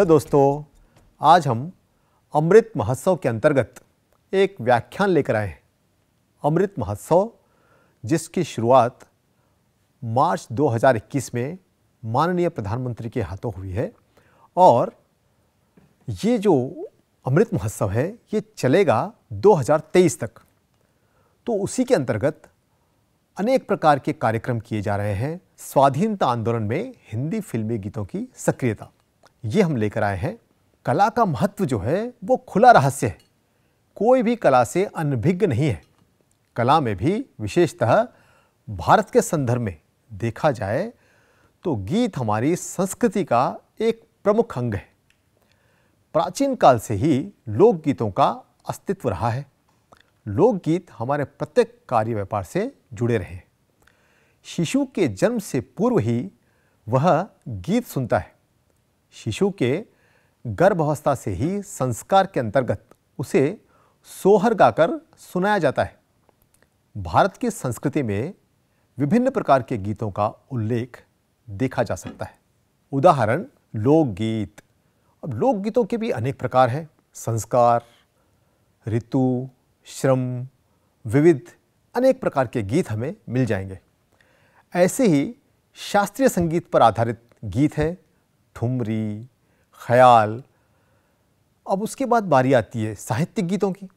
hello दोस्तों आज हम अमृत महोत्सव के अंतर्गत एक व्याख्यान लेकर आए हैं अमृत महोत्सव जिसकी शुरुआत मार्च 2021 में माननीय प्रधानमंत्री के हाथों हुई है और ये जो अमृत महोत्सव है ये चलेगा 2023 तक तो उसी के अंतर्गत अनेक प्रकार के कार्यक्रम किए जा रहे हैं स्वाधीनता आंदोलन में हिंदी फिल्मी गीतों की सक्रियता ये हम लेकर आए हैं कला का महत्व जो है वो खुला रहस्य है कोई भी कला से अनभिज्ञ नहीं है कला में भी विशेषतः भारत के संदर्भ में देखा जाए तो गीत हमारी संस्कृति का एक प्रमुख अंग है प्राचीन काल से ही लोकगीतों का अस्तित्व रहा है लोकगीत हमारे प्रत्येक कार्य व्यापार से जुड़े रहे शिशु के जन्म से पूर्व ही वह गीत सुनता है शिशु के गर्भावस्था से ही संस्कार के अंतर्गत उसे सोहर गाकर सुनाया जाता है भारत की संस्कृति में विभिन्न प्रकार के गीतों का उल्लेख देखा जा सकता है उदाहरण लोकगीत अब लोकगीतों के भी अनेक प्रकार हैं संस्कार ऋतु श्रम विविध अनेक प्रकार के गीत हमें मिल जाएंगे ऐसे ही शास्त्रीय संगीत पर आधारित गीत हैं ठुमरी ख्याल अब उसके बाद बारी आती है साहित्यिक गीतों की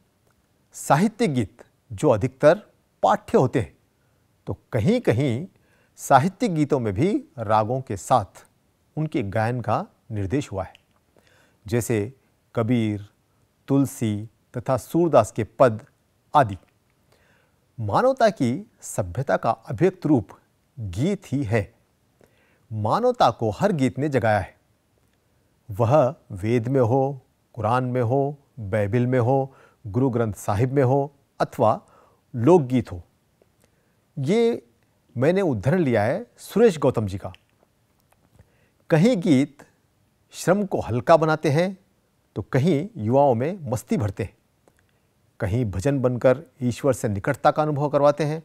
साहित्यिक गीत जो अधिकतर पाठ्य होते हैं तो कहीं कहीं साहित्यिक गीतों में भी रागों के साथ उनके गायन का निर्देश हुआ है जैसे कबीर तुलसी तथा सूरदास के पद आदि मानवता की सभ्यता का अभ्यक्त रूप गीत ही है मानवता को हर गीत ने जगाया है वह वेद में हो कुरान में हो बैबिल में हो गुरु ग्रंथ साहिब में हो अथवा लोकगीत हो ये मैंने उद्धरण लिया है सुरेश गौतम जी का कहीं गीत श्रम को हल्का बनाते हैं तो कहीं युवाओं में मस्ती भरते हैं कहीं भजन बनकर ईश्वर से निकटता का अनुभव करवाते हैं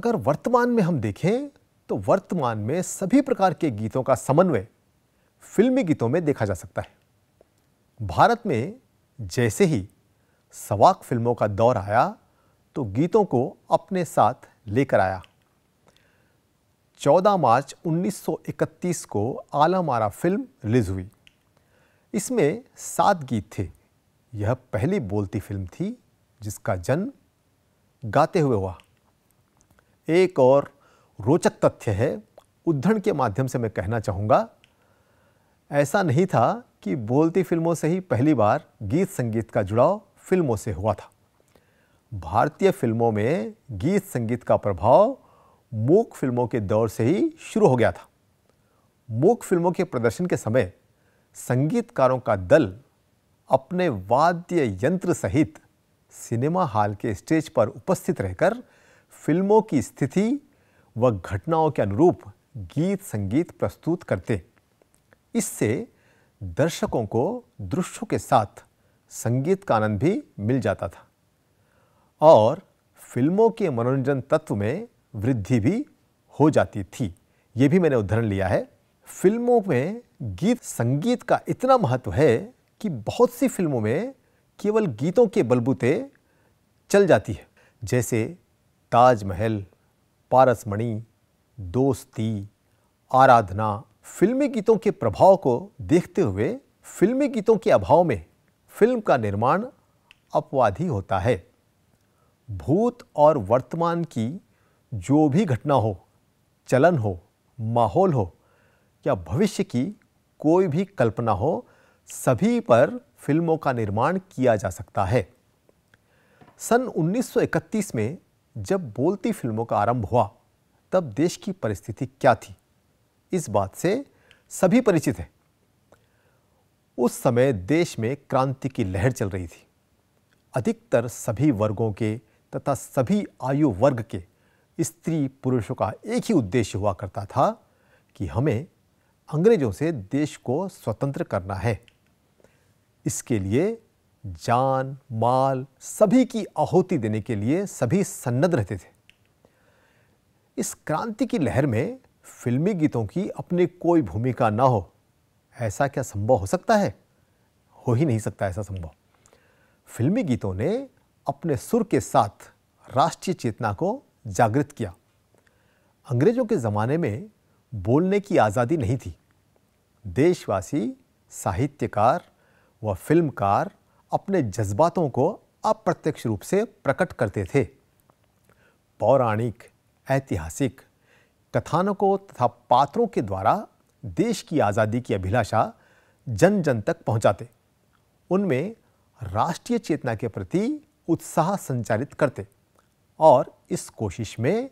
अगर वर्तमान में हम देखें तो वर्तमान में सभी प्रकार के गीतों का समन्वय फिल्मी गीतों में देखा जा सकता है भारत में जैसे ही सवाक फिल्मों का दौर आया तो गीतों को अपने साथ लेकर आया 14 मार्च 1931 को आलमारा फिल्म रिलीज हुई इसमें सात गीत थे यह पहली बोलती फिल्म थी जिसका जन्म गाते हुए हुआ एक और रोचक तथ्य है उद्धरण के माध्यम से मैं कहना चाहूँगा ऐसा नहीं था कि बोलती फिल्मों से ही पहली बार गीत संगीत का जुड़ाव फिल्मों से हुआ था भारतीय फिल्मों में गीत संगीत का प्रभाव मूक फिल्मों के दौर से ही शुरू हो गया था मूक फिल्मों के प्रदर्शन के समय संगीतकारों का दल अपने वाद्य यंत्र सहित सिनेमा हॉल के स्टेज पर उपस्थित रहकर फिल्मों की स्थिति व घटनाओं के अनुरूप गीत संगीत प्रस्तुत करते इससे दर्शकों को दृश्यों के साथ संगीत का आनंद भी मिल जाता था और फिल्मों के मनोरंजन तत्व में वृद्धि भी हो जाती थी ये भी मैंने उदाहरण लिया है फिल्मों में गीत संगीत का इतना महत्व है कि बहुत सी फिल्मों में केवल गीतों के बलबूते चल जाती है जैसे ताजमहल पारसमणि दोस्ती आराधना फिल्मी गीतों के प्रभाव को देखते हुए फिल्मी गीतों के अभाव में फिल्म का निर्माण अपवादी होता है भूत और वर्तमान की जो भी घटना हो चलन हो माहौल हो या भविष्य की कोई भी कल्पना हो सभी पर फिल्मों का निर्माण किया जा सकता है सन 1931 में जब बोलती फिल्मों का आरंभ हुआ तब देश की परिस्थिति क्या थी इस बात से सभी परिचित हैं उस समय देश में क्रांति की लहर चल रही थी अधिकतर सभी वर्गों के तथा सभी आयु वर्ग के स्त्री पुरुषों का एक ही उद्देश्य हुआ करता था कि हमें अंग्रेजों से देश को स्वतंत्र करना है इसके लिए जान माल सभी की आहुति देने के लिए सभी सन्नद रहते थे इस क्रांति की लहर में फिल्मी गीतों की अपनी कोई भूमिका ना हो ऐसा क्या संभव हो सकता है हो ही नहीं सकता ऐसा संभव फिल्मी गीतों ने अपने सुर के साथ राष्ट्रीय चेतना को जागृत किया अंग्रेजों के ज़माने में बोलने की आज़ादी नहीं थी देशवासी साहित्यकार व फिल्मकार अपने जज्बातों को अप्रत्यक्ष रूप से प्रकट करते थे पौराणिक ऐतिहासिक कथानकों तथा पात्रों के द्वारा देश की आज़ादी की अभिलाषा जन जन तक पहुंचाते उनमें राष्ट्रीय चेतना के प्रति उत्साह संचारित करते और इस कोशिश में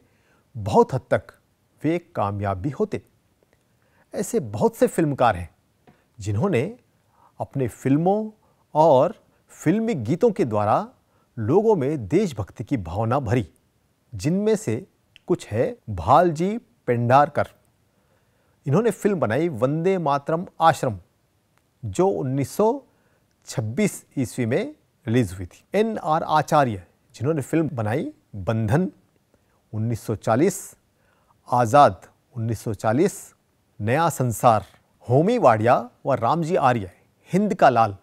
बहुत हद तक वे कामयाब भी होते ऐसे बहुत से फिल्मकार हैं जिन्होंने अपने फिल्मों और फिल्मी गीतों के द्वारा लोगों में देशभक्ति की भावना भरी जिनमें से कुछ है भालजी पेंडारकर इन्होंने फिल्म बनाई वंदे मातरम आश्रम जो 1926 ईस्वी में रिलीज हुई थी एन आर आचार्य जिन्होंने फिल्म बनाई बंधन 1940 आज़ाद 1940 नया संसार होमी वाडिया व वा रामजी आर्य हिंद का लाल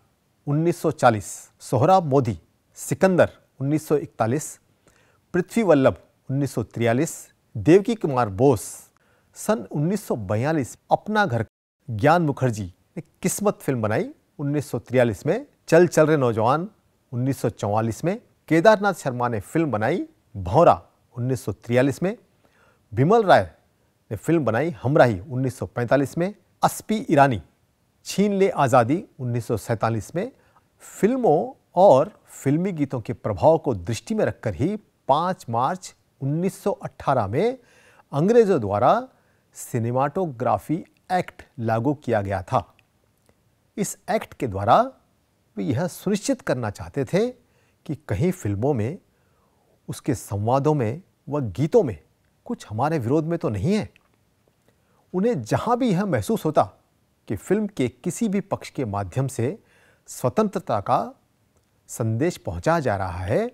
1940 सोहराब मोदी सिकंदर 1941 पृथ्वी वल्लभ 1943 देवकी कुमार बोस सन 1942 अपना घर ज्ञान मुखर्जी ने किस्मत फिल्म बनाई 1943 में चल चल रहे नौजवान 1944 में केदारनाथ शर्मा ने फिल्म बनाई भौरा 1943 में बिमल राय ने फिल्म बनाई हमराही 1945 में अस्पी ईरानी छीन ले आज़ादी 1947 में फिल्मों और फिल्मी गीतों के प्रभाव को दृष्टि में रखकर ही 5 मार्च 1918 में अंग्रेज़ों द्वारा सिनेमाटोग्राफी एक्ट लागू किया गया था इस एक्ट के द्वारा वे यह सुनिश्चित करना चाहते थे कि कहीं फिल्मों में उसके संवादों में व गीतों में कुछ हमारे विरोध में तो नहीं है उन्हें जहाँ भी यह महसूस होता कि फिल्म के किसी भी पक्ष के माध्यम से स्वतंत्रता का संदेश पहुंचा जा रहा है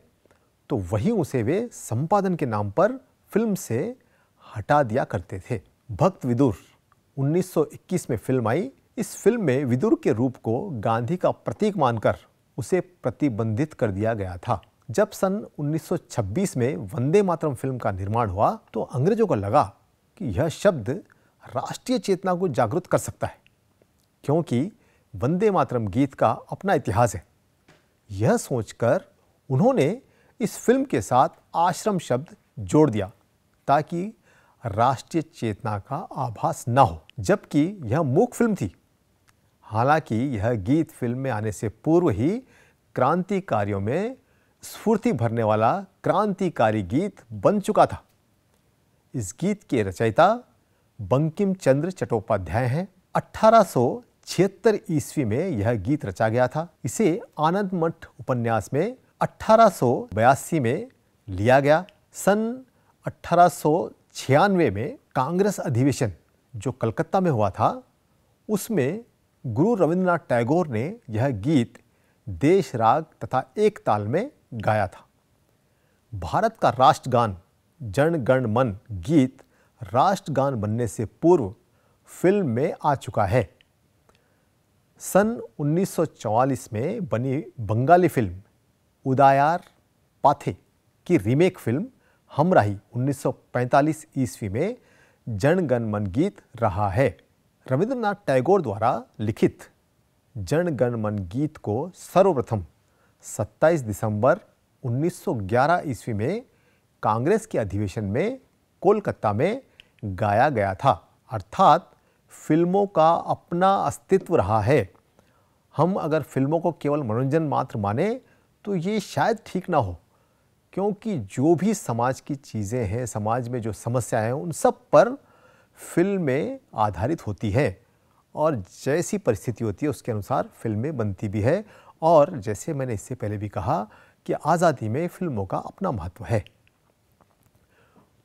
तो वहीं उसे वे संपादन के नाम पर फिल्म से हटा दिया करते थे भक्त विदुर 1921 में फिल्म आई इस फिल्म में विदुर के रूप को गांधी का प्रतीक मानकर उसे प्रतिबंधित कर दिया गया था जब सन 1926 में वंदे मातरम फिल्म का निर्माण हुआ तो अंग्रेजों को लगा कि यह शब्द राष्ट्रीय चेतना को जागृत कर सकता है क्योंकि वंदे मातरम गीत का अपना इतिहास है यह सोचकर उन्होंने इस फिल्म के साथ आश्रम शब्द जोड़ दिया ताकि राष्ट्रीय चेतना का आभास ना हो जबकि यह मूक फिल्म थी हालांकि यह गीत फिल्म में आने से पूर्व ही क्रांतिकारियों में स्फूर्ति भरने वाला क्रांतिकारी गीत बन चुका था इस गीत के रचयिता बंकिम चंद्र चट्टोपाध्याय हैं छिहत्तर ईस्वी में यह गीत रचा गया था इसे आनंद मठ उपन्यास में अठारह में लिया गया सन अठारह में कांग्रेस अधिवेशन जो कलकत्ता में हुआ था उसमें गुरु रविंद्रनाथ टैगोर ने यह गीत देश राग तथा एक ताल में गाया था भारत का राष्ट्रगान जन गण मन गीत राष्ट्रगान बनने से पूर्व फिल्म में आ चुका है सन 1944 में बनी बंगाली फिल्म उदायार पाथे की रीमेक फिल्म हमराही 1945 ईस्वी में जनगण मन गीत रहा है रविंद्रनाथ टैगोर द्वारा लिखित जन मन गीत को सर्वप्रथम 27 दिसंबर 1911 ईस्वी में कांग्रेस के अधिवेशन में कोलकाता में गाया गया था अर्थात फिल्मों का अपना अस्तित्व रहा है हम अगर फिल्मों को केवल मनोरंजन मात्र माने तो ये शायद ठीक ना हो क्योंकि जो भी समाज की चीज़ें हैं समाज में जो समस्याएं हैं उन सब पर फिल्में आधारित होती हैं और जैसी परिस्थिति होती है उसके अनुसार फिल्में बनती भी है और जैसे मैंने इससे पहले भी कहा कि आज़ादी में फिल्मों का अपना महत्व है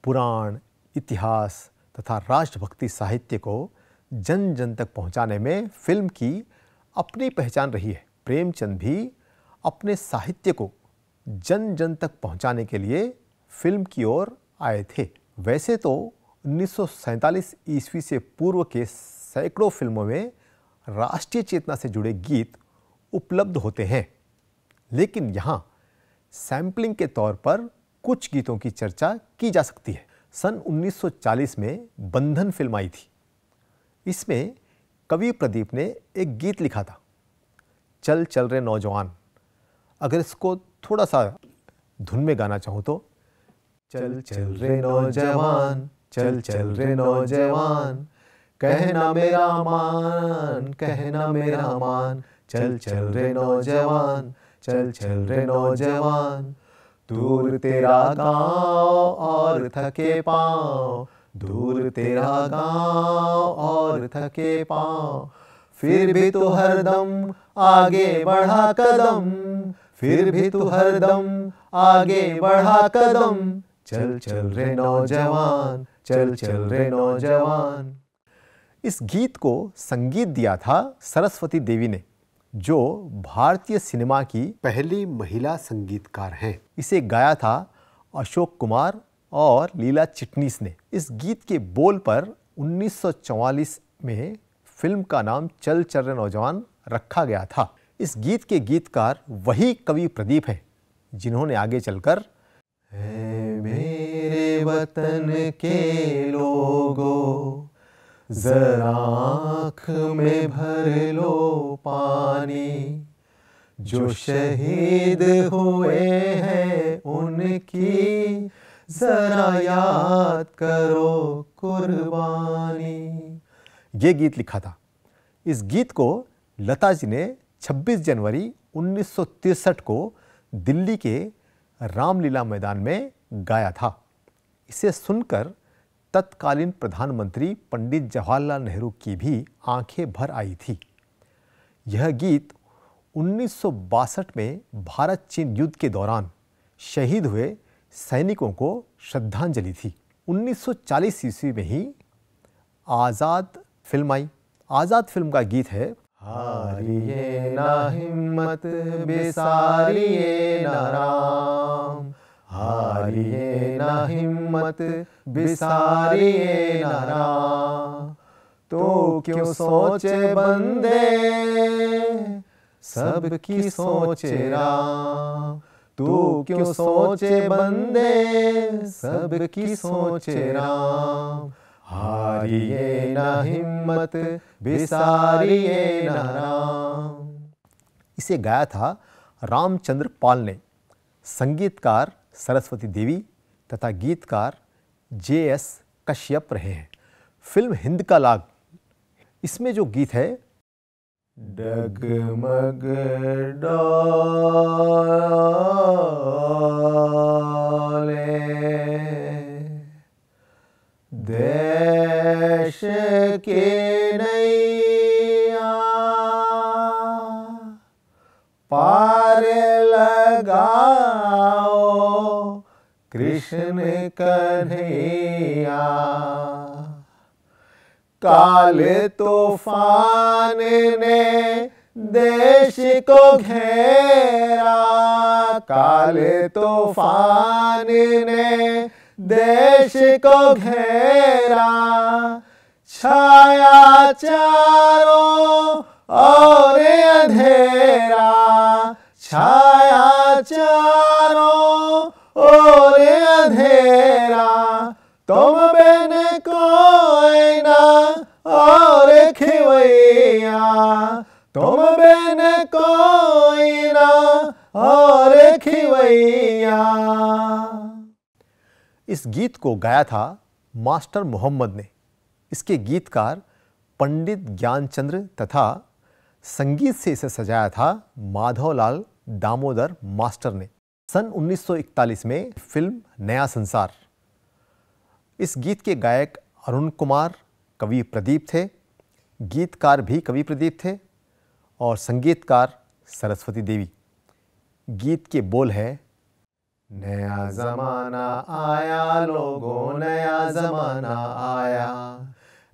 पुराण इतिहास तथा राष्ट्रभक्ति साहित्य को जन जन तक पहुंचाने में फिल्म की अपनी पहचान रही है प्रेमचंद भी अपने साहित्य को जन जन तक पहुंचाने के लिए फिल्म की ओर आए थे वैसे तो उन्नीस ईस्वी से पूर्व के सैकड़ों फिल्मों में राष्ट्रीय चेतना से जुड़े गीत उपलब्ध होते हैं लेकिन यहाँ सैम्पलिंग के तौर पर कुछ गीतों की चर्चा की जा सकती है सन 1940 में बंधन फिल्म आई थी इसमें कवि प्रदीप ने एक गीत लिखा था चल चल रहे नौजवान अगर इसको थोड़ा सा धुन में गाना चाहूँ तो चल चल रे नौजवान चल चल रे नौजवान कहना मेरा मान कहना मेरा मान चल चल रे नौजवान चल चल रे नौजवान दूर तेरा गांव और थके पाँव दूर तेरा गांव और थके पांव फिर भी तू हरदम आगे बढ़ा कदम फिर भी तू हरदम आगे बढ़ा कदम चल चल रे नौजवान चल चल रे नौजवान इस गीत को संगीत दिया था सरस्वती देवी ने जो भारतीय सिनेमा की पहली महिला संगीतकार हैं इसे गाया था अशोक कुमार और लीला चिटनीस ने इस गीत के बोल पर 1944 में फिल्म का नाम चल चल रहे नौजवान रखा गया था इस गीत के गीतकार वही कवि प्रदीप हैं जिन्होंने आगे चलकर मेरे वतन के लोगो जरा आँख में भर लो पानी जो शहीद हुए हैं उनकी ज़रा याद करो कुर्बानी ये गीत लिखा था इस गीत को लता जी ने 26 जनवरी 1963 को दिल्ली के रामलीला मैदान में गाया था इसे सुनकर तत्कालीन प्रधानमंत्री पंडित जवाहरलाल नेहरू की भी आंखें भर आई थी यह गीत उन्नीस में भारत चीन युद्ध के दौरान शहीद हुए सैनिकों को श्रद्धांजलि थी 1940 ईस्वी में ही आज़ाद फिल्म आई आज़ाद फिल्म का गीत है हारिए ना हिम्मत बेसारिए ना राम हारिए ना हिम्मत बेसारिए ना राम तो क्यों सोचे बंदे सबकी सोचे राम तू क्यों सोचे बंदे की सोचे राम हारिए ना हिम्मत बिसारिए ना राम इसे गाया था रामचंद्र पाल ने संगीतकार सरस्वती देवी तथा गीतकार जे एस कश्यप रहे हैं फिल्म हिंद का लाग इसमें जो गीत है डगमग डाले देश के नैया पार लगाओ कृष्ण कन्हैया काले तूफान ने देश को घेरा काले तूफान ने देश को घेरा छाया चारों और अंधेरा छाया चारों और अंधेरा तुम बिन कोई ना वैया तुम बेन कोई ना और खिवैया इस गीत को गाया था मास्टर मोहम्मद ने इसके गीतकार पंडित ज्ञानचंद्र तथा संगीत से इसे सजाया था माधवलाल दामोदर मास्टर ने सन 1941 में फिल्म नया संसार इस गीत के गायक अरुण कुमार कवि प्रदीप थे गीतकार भी कवि प्रदीप थे और संगीतकार सरस्वती देवी गीत के बोल है नया जमाना आया लोगों नया जमाना आया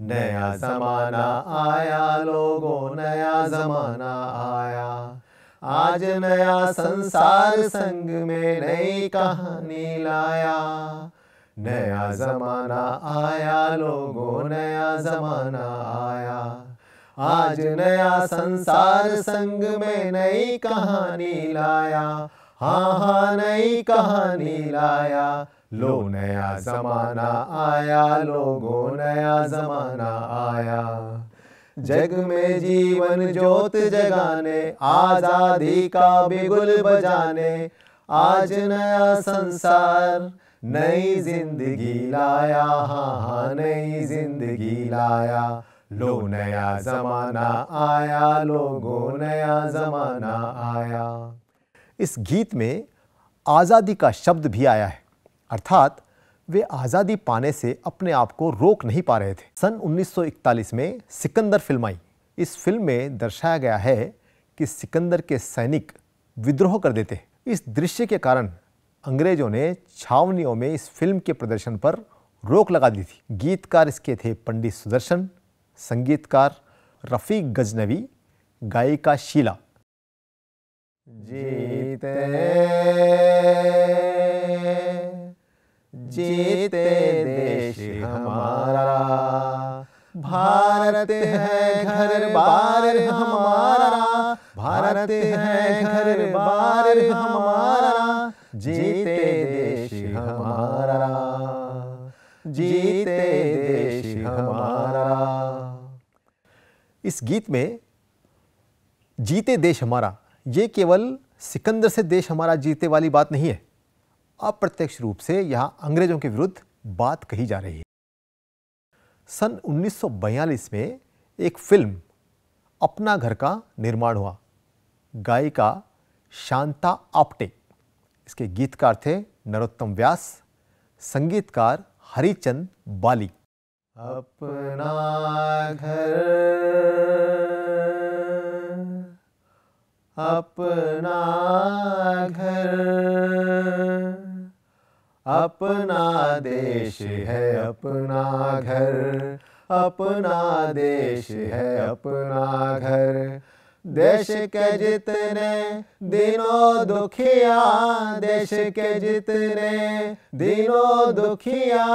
नया जमाना आया लोगों नया जमाना आया आज नया संसार संग में नई कहानी लाया नया जमाना आया लोगों नया जमाना आया आज नया संसार संग में नई कहानी लाया हाँ हाँ नई कहानी लाया लो नया जमाना आया लोगों नया जमाना आया जग में जीवन ज्योत जगाने आजादी का बिगुल बजाने आज नया संसार नई जिंदगी लाया हाँ हाँ नई जिंदगी लाया लो नया जमाना आया लोगो नया जमाना आया इस गीत में आज़ादी का शब्द भी आया है अर्थात वे आज़ादी पाने से अपने आप को रोक नहीं पा रहे थे सन 1941 में सिकंदर फिल्म आई इस फिल्म में दर्शाया गया है कि सिकंदर के सैनिक विद्रोह कर देते हैं इस दृश्य के कारण अंग्रेजों ने छावनियों में इस फिल्म के प्रदर्शन पर रोक लगा दी थी गीतकार इसके थे पंडित सुदर्शन संगीतकार रफीक गजनवी गायिका शीला जीते जीते देश हमारा भारत है घर बार हमारा भारत है घर बार हमारा जीते देश हमारा जीते देश हमारा इस गीत में जीते देश हमारा ये केवल सिकंदर से देश हमारा जीते वाली बात नहीं है अप्रत्यक्ष रूप से यहां अंग्रेजों के विरुद्ध बात कही जा रही है सन 1942 में एक फिल्म अपना घर का निर्माण हुआ गायिका शांता आप्टे इसके गीतकार थे नरोत्तम व्यास संगीतकार हरिचंद बाली अपना घर अपना घर अपना देश है अपना घर अपना देश है अपना घर देश के जितने दिनों दुखिया देश के जितने दिनों दुखिया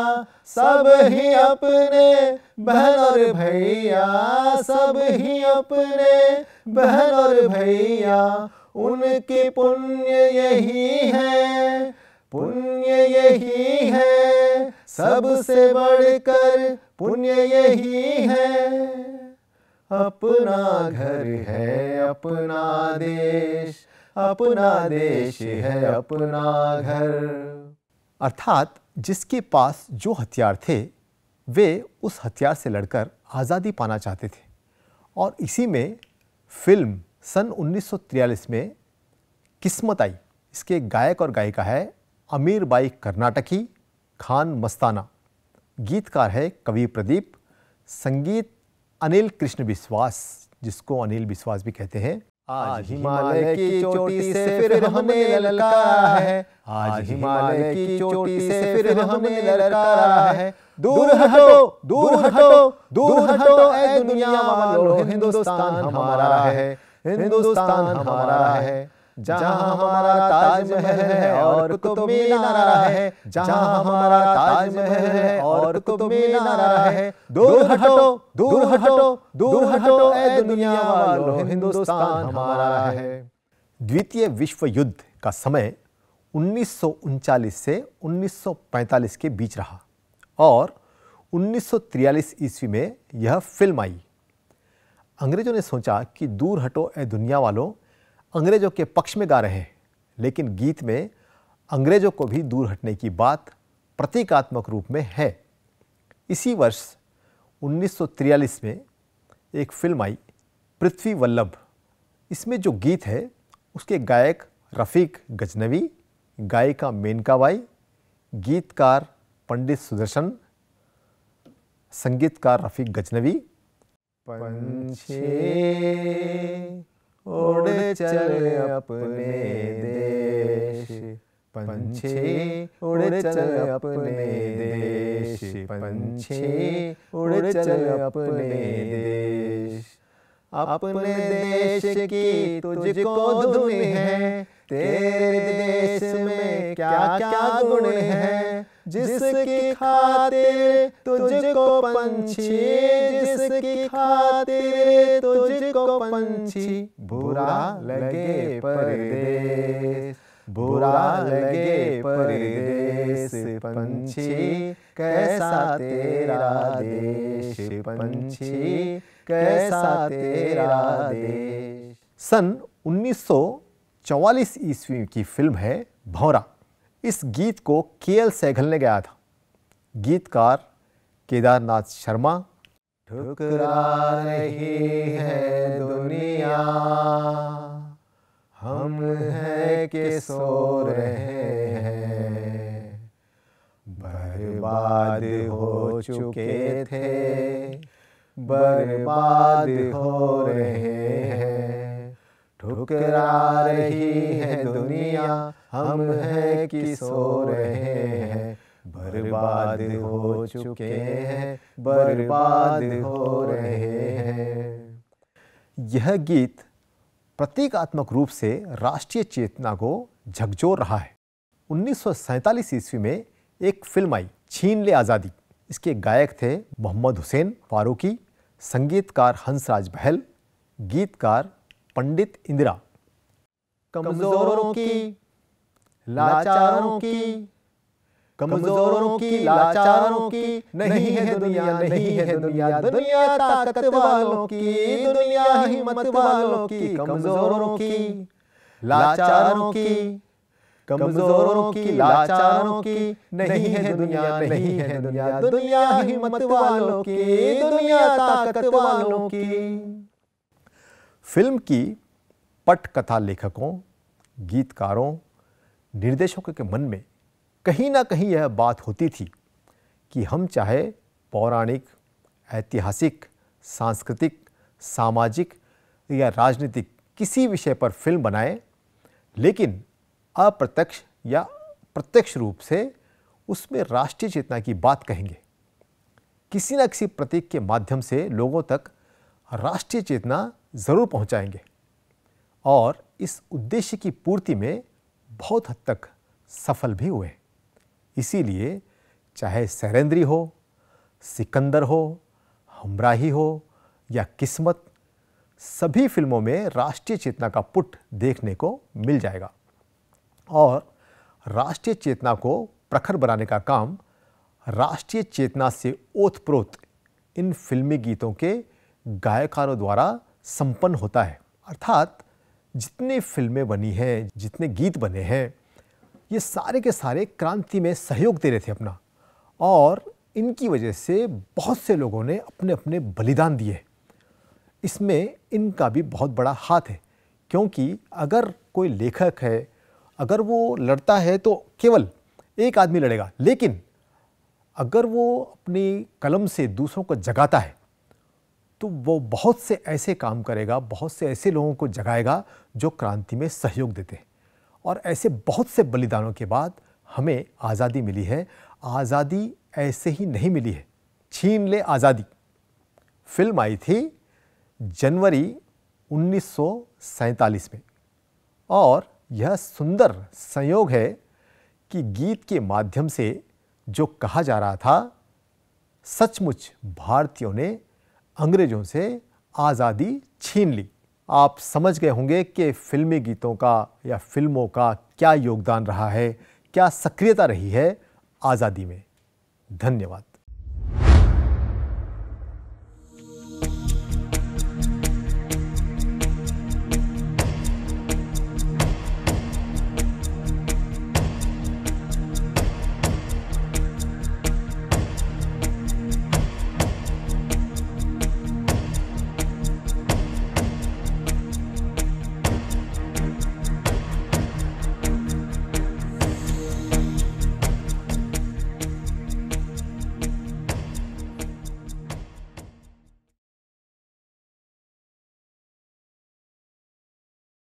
सब ही अपने बहन और भैया सब ही अपने बहन और भैया उनकी पुण्य यही है पुण्य यही है सबसे बढ़कर पुण्य यही है अपना घर है अपना देश अपना देश है अपना घर अर्थात जिसके पास जो हथियार थे वे उस हथियार से लड़कर आज़ादी पाना चाहते थे और इसी में फिल्म सन 1943 में किस्मत आई इसके गायक और गायिका है अमीर बाई कर्नाटकी खान मस्ताना गीतकार है कवि प्रदीप संगीत अनिल कृष्ण विश्वास जिसको अनिल विश्वास भी कहते हैं आज हिमालय की चोटी से फिर हमने ललकारा है आज हिमालय की चोटी से फिर हमने ललकारा है दूर हटो दूर हटो दूर हटो ए दुनिया वालों हिंदुस्तान हमारा है हिंदुस्तान हमारा है जहाँ हमारा ताजमहल है और कुतुब मीनार है जहाँ हमारा ताजमहल है और कुतुब मीनार है दूर हटो दूर हटो दूर हटो ऐ दुनिया वालों हिंदुस्तान हमारा है द्वितीय विश्व युद्ध का समय उन्नीस से 1945 के बीच रहा और 1943 ईस्वी में यह फिल्म आई अंग्रेजों ने सोचा कि दूर हटो ए दुनिया वालों अंग्रेजों के पक्ष में गा रहे हैं लेकिन गीत में अंग्रेजों को भी दूर हटने की बात प्रतीकात्मक रूप में है इसी वर्ष 1943 में एक फिल्म आई पृथ्वी वल्लभ इसमें जो गीत है उसके गायक रफ़ीक गजनवी गायिका मेनका बाई गीतकार पंडित सुदर्शन संगीतकार रफ़ीक गजनवी पंछे उड़े चल अपने देश पंछी उड़े चले अपने देश पंछी उड़े चले अपने देश अपने देश की तुझको धुन है तेरे देश में क्या क्या गुण है जिसके खाते तुझको पंछी जिसके खाते तुझको पंछी बुरा लगे परदेश बुरा लगे परदेश पंछी कैसा तेरा देश पंछी कैसा तेरा देश सन 1944 ईस्वी की फिल्म है भौरा इस गीत को के एल सहगल ने गाया था गीतकार केदारनाथ शर्मा ठुकरा रही है दुनिया हम हैं के सो रहे हैं बर्बाद हो चुके थे बर्बाद हो रहे हैं ठुकरा रही है दुनिया हम है कि सो रहे हैं बर्बाद हो चुके हैं बर्बाद हो रहे हैं यह गीत प्रतीकात्मक रूप से राष्ट्रीय चेतना को झकझोर रहा है उन्नीस ईस्वी में एक फिल्म आई छीन ले आज़ादी इसके गायक थे मोहम्मद हुसैन फारूकी संगीतकार हंसराज बहल गीतकार पंडित इंदिरा कमजोरों की लाचारों की कमजोरों की लाचारों की नहीं है दुनिया नहीं है दुनिया दुनिया ताकत वालों की दुनिया हिम्मत वालों की कमजोरों की लाचारों की कमजोरों की लाचारों की नहीं है दुनिया नहीं है दुनिया दुनिया हिम्मत वालों की दुनिया ताकत वालों की फिल्म की पटकथा लेखकों गीतकारों निर्देशकों के मन में कहीं ना कहीं यह बात होती थी कि हम चाहे पौराणिक ऐतिहासिक सांस्कृतिक सामाजिक या राजनीतिक किसी विषय पर फिल्म बनाएं लेकिन अप्रत्यक्ष या प्रत्यक्ष रूप से उसमें राष्ट्रीय चेतना की बात कहेंगे किसी न किसी प्रतीक के माध्यम से लोगों तक राष्ट्रीय चेतना ज़रूर पहुंचाएंगे और इस उद्देश्य की पूर्ति में बहुत हद तक सफल भी हुए इसीलिए चाहे सरेंद्री हो सिकंदर हो हमराही हो या किस्मत सभी फिल्मों में राष्ट्रीय चेतना का पुट देखने को मिल जाएगा और राष्ट्रीय चेतना को प्रखर बनाने का काम राष्ट्रीय चेतना से ओतप्रोत इन फिल्मी गीतों के गायकारों द्वारा संपन्न होता है अर्थात जितने फिल्में बनी हैं जितने गीत बने हैं ये सारे के सारे क्रांति में सहयोग दे रहे थे अपना और इनकी वजह से बहुत से लोगों ने अपने अपने बलिदान दिए इसमें इनका भी बहुत बड़ा हाथ है क्योंकि अगर कोई लेखक है अगर वो लड़ता है तो केवल एक आदमी लड़ेगा लेकिन अगर वो अपनी कलम से दूसरों को जगाता है तो वो बहुत से ऐसे काम करेगा बहुत से ऐसे लोगों को जगाएगा जो क्रांति में सहयोग देते हैं और ऐसे बहुत से बलिदानों के बाद हमें आज़ादी मिली है आज़ादी ऐसे ही नहीं मिली है छीन ले आज़ादी फिल्म आई थी जनवरी उन्नीस में और यह सुंदर संयोग है कि गीत के माध्यम से जो कहा जा रहा था सचमुच भारतीयों ने अंग्रेजों से आज़ादी छीन ली आप समझ गए होंगे कि फिल्मी गीतों का या फिल्मों का क्या योगदान रहा है क्या सक्रियता रही है आज़ादी में धन्यवाद